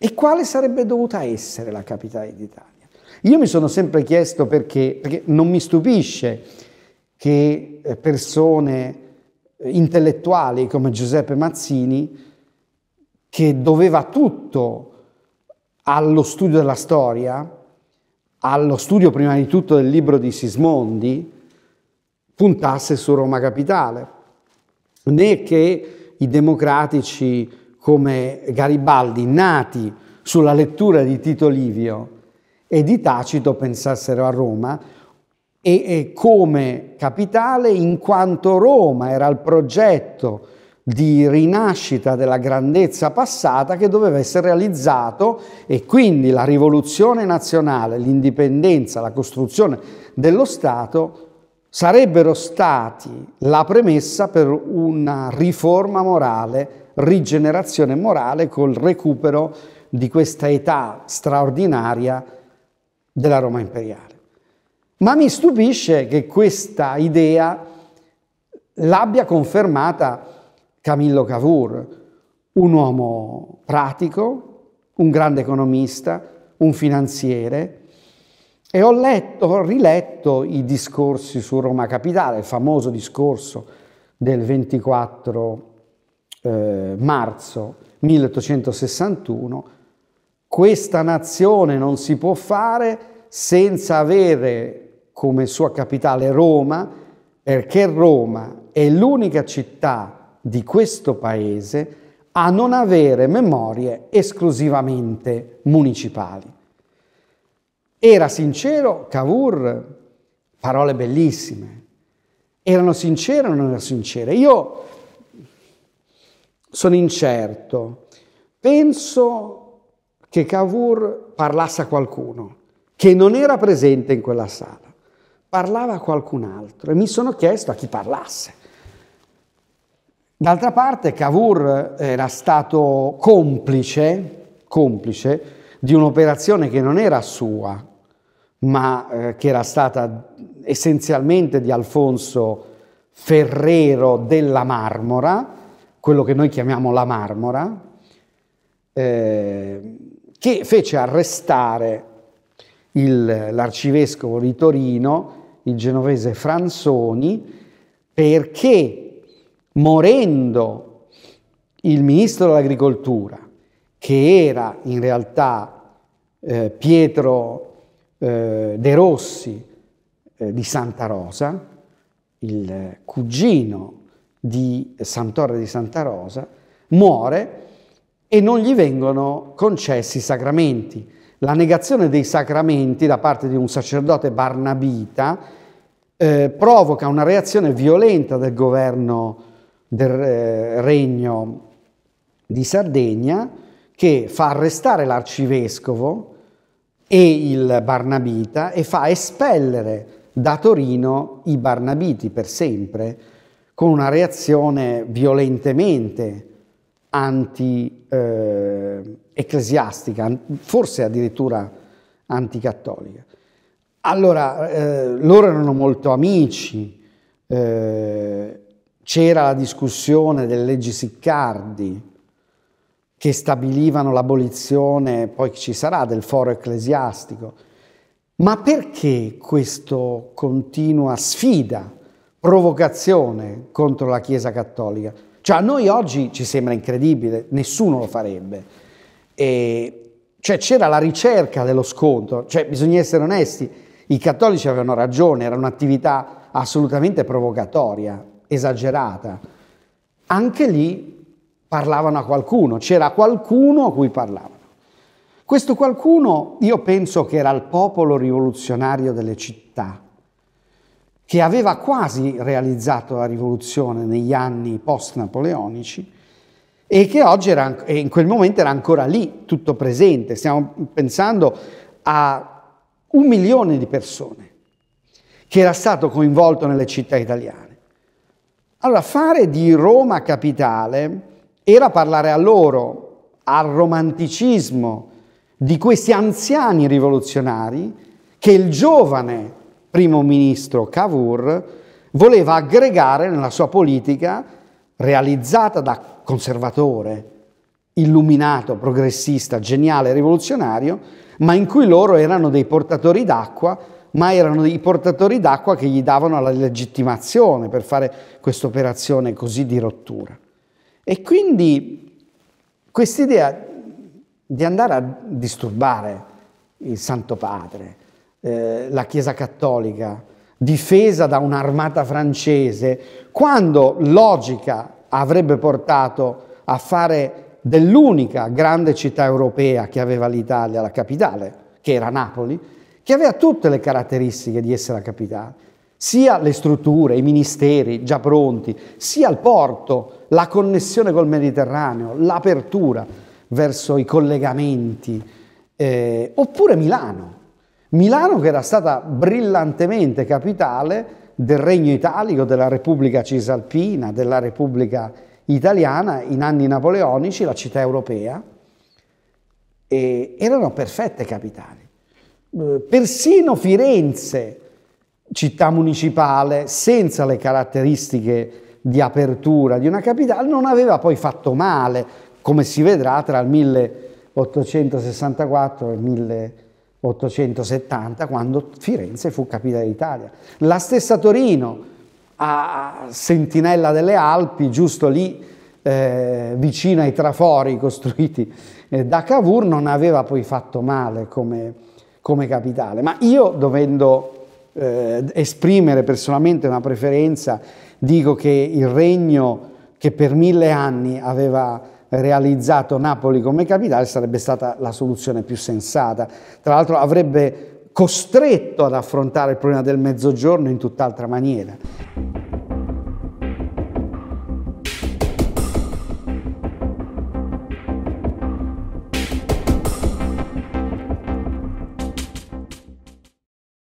E quale sarebbe dovuta essere la capitale d'Italia? Io mi sono sempre chiesto perché, perché non mi stupisce che eh, persone eh, intellettuali come Giuseppe Mazzini, che doveva tutto allo studio della storia, allo studio prima di tutto del libro di Sismondi, puntasse su Roma Capitale, né che i democratici come Garibaldi, nati sulla lettura di Tito Livio e di Tacito, pensassero a Roma, e, e come capitale in quanto Roma era il progetto di rinascita della grandezza passata che doveva essere realizzato e quindi la rivoluzione nazionale, l'indipendenza, la costruzione dello Stato sarebbero stati la premessa per una riforma morale rigenerazione morale col recupero di questa età straordinaria della Roma imperiale. Ma mi stupisce che questa idea l'abbia confermata Camillo Cavour, un uomo pratico, un grande economista, un finanziere, e ho, letto, ho riletto i discorsi su Roma Capitale, il famoso discorso del 24 eh, marzo 1861, questa nazione non si può fare senza avere come sua capitale Roma, perché Roma è l'unica città di questo paese a non avere memorie esclusivamente municipali. Era sincero Cavour, parole bellissime, erano sincere o non erano sincere? Io sono incerto. Penso che Cavour parlasse a qualcuno che non era presente in quella sala, parlava a qualcun altro e mi sono chiesto a chi parlasse. D'altra parte Cavour era stato complice, complice di un'operazione che non era sua, ma eh, che era stata essenzialmente di Alfonso Ferrero della Marmora, quello che noi chiamiamo la Marmora, eh, che fece arrestare l'arcivescovo di Torino, il genovese Franzoni, perché morendo il ministro dell'agricoltura, che era in realtà eh, Pietro eh, De Rossi eh, di Santa Rosa, il cugino di Sant'Orre di Santa Rosa, muore e non gli vengono concessi i sacramenti. La negazione dei sacramenti da parte di un sacerdote barnabita eh, provoca una reazione violenta del governo del eh, regno di Sardegna che fa arrestare l'arcivescovo e il barnabita e fa espellere da Torino i barnabiti per sempre con una reazione violentemente anti-ecclesiastica, eh, forse addirittura anticattolica. Allora, eh, loro erano molto amici, eh, c'era la discussione delle leggi Siccardi che stabilivano l'abolizione, poi ci sarà, del foro ecclesiastico. Ma perché questa continua sfida provocazione contro la Chiesa Cattolica. Cioè a noi oggi ci sembra incredibile, nessuno lo farebbe. E, cioè c'era la ricerca dello scontro, cioè bisogna essere onesti, i cattolici avevano ragione, era un'attività assolutamente provocatoria, esagerata. Anche lì parlavano a qualcuno, c'era qualcuno a cui parlavano. Questo qualcuno io penso che era il popolo rivoluzionario delle città, che aveva quasi realizzato la rivoluzione negli anni post-napoleonici e che oggi era, in quel momento era ancora lì, tutto presente. Stiamo pensando a un milione di persone che era stato coinvolto nelle città italiane. Allora, fare di Roma capitale era parlare a loro, al romanticismo di questi anziani rivoluzionari, che il giovane primo ministro Cavour voleva aggregare nella sua politica, realizzata da conservatore, illuminato, progressista, geniale, rivoluzionario, ma in cui loro erano dei portatori d'acqua, ma erano i portatori d'acqua che gli davano la legittimazione per fare questa operazione così di rottura. E quindi quest'idea di andare a disturbare il Santo Padre, eh, la Chiesa Cattolica, difesa da un'armata francese, quando logica avrebbe portato a fare dell'unica grande città europea che aveva l'Italia, la capitale, che era Napoli, che aveva tutte le caratteristiche di essere la capitale, sia le strutture, i ministeri già pronti, sia il porto, la connessione col Mediterraneo, l'apertura verso i collegamenti, eh, oppure Milano. Milano che era stata brillantemente capitale del Regno Italico, della Repubblica Cisalpina, della Repubblica Italiana, in anni napoleonici la città europea, e erano perfette capitali. Eh, persino Firenze, città municipale, senza le caratteristiche di apertura di una capitale, non aveva poi fatto male, come si vedrà tra il 1864 e il 1864. 870 quando Firenze fu capitale d'Italia. La stessa Torino, a Sentinella delle Alpi, giusto lì eh, vicino ai trafori costruiti eh, da Cavour, non aveva poi fatto male come, come capitale. Ma io, dovendo eh, esprimere personalmente una preferenza, dico che il regno che per mille anni aveva realizzato Napoli come capitale sarebbe stata la soluzione più sensata. Tra l'altro avrebbe costretto ad affrontare il problema del mezzogiorno in tutt'altra maniera.